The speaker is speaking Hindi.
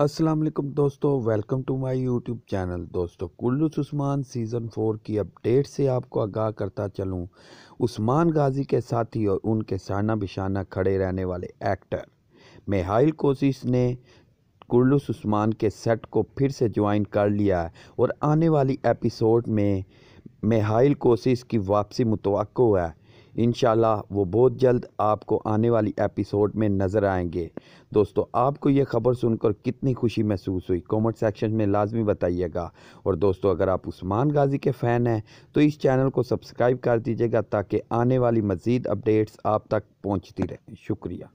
असलम दोस्तों welcome to my YouTube channel दोस्तों कुल्लू उस्मान सीज़न फ़ोर की अपडेट से आपको आगाह करता चलूं उस्मान गाजी के साथी और उनके साना बिशाना खड़े रहने वाले एक्टर मेहाइल कोशिश ने कुल्लू उस्मान के सेट को फिर से ज्वाइन कर लिया है और आने वाली एपिसोड में मेहाइल कोशिश की वापसी मुतव है इन वो बहुत जल्द आपको आने वाली एपिसोड में नज़र आएंगे दोस्तों आपको ये खबर सुनकर कितनी खुशी महसूस हुई कमेंट सेक्शन में लाजमी बताइएगा और दोस्तों अगर आप उस्मान गाजी के फ़ैन हैं तो इस चैनल को सब्सक्राइब कर दीजिएगा ताकि आने वाली मज़ीद अपडेट्स आप तक पहुँचती रहें शुक्रिया